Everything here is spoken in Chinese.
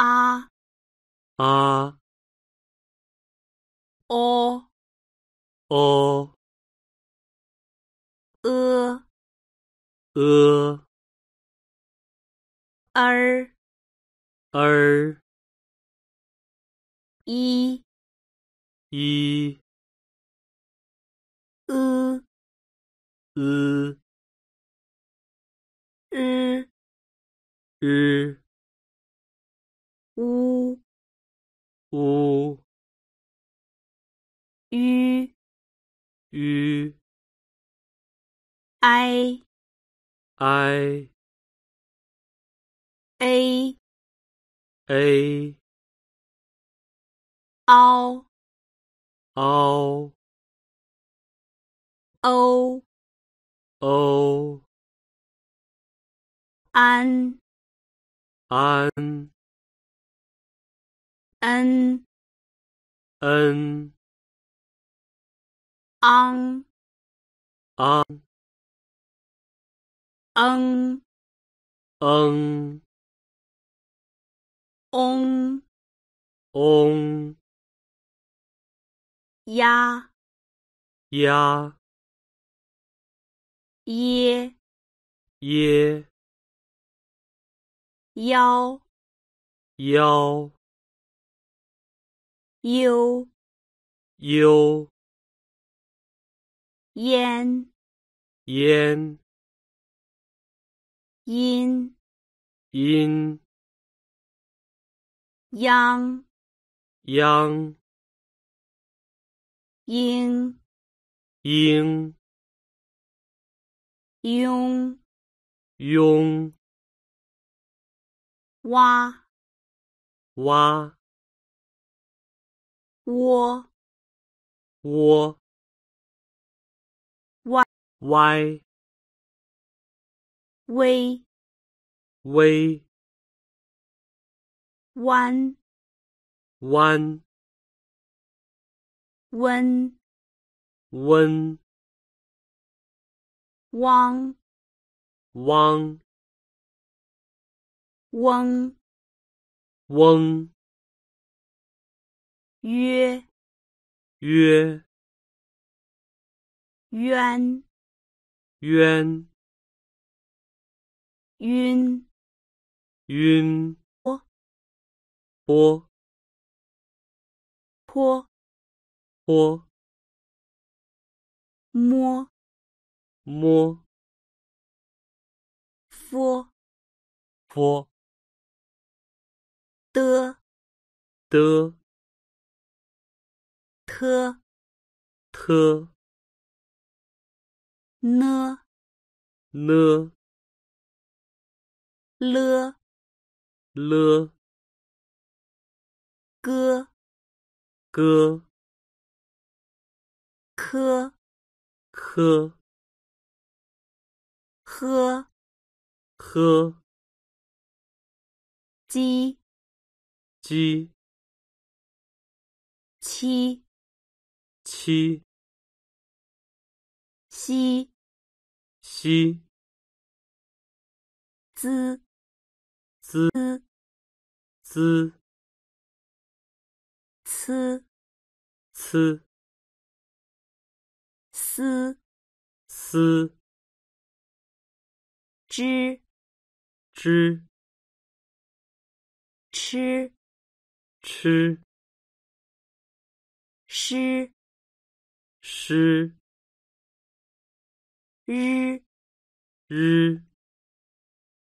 啊，啊，哦，哦，呃，呃，儿，儿，一，一，呃，呃，日，日。u u y y i i a a o o o o an an n n ang ang eng eng ong ong ya ya ye ye yao yao 幽幽，烟烟，阴阴，央央，英英，雍雍，洼哇窝窝歪歪微微弯弯温温汪汪嗡嗡曰曰渊渊晕晕波波摸摸佛佛的的特特呢呢了了哥哥科科喝喝鸡鸡七。西西西滋滋滋呲呲嘶嘶吱吱吃吃吃诗，日，日。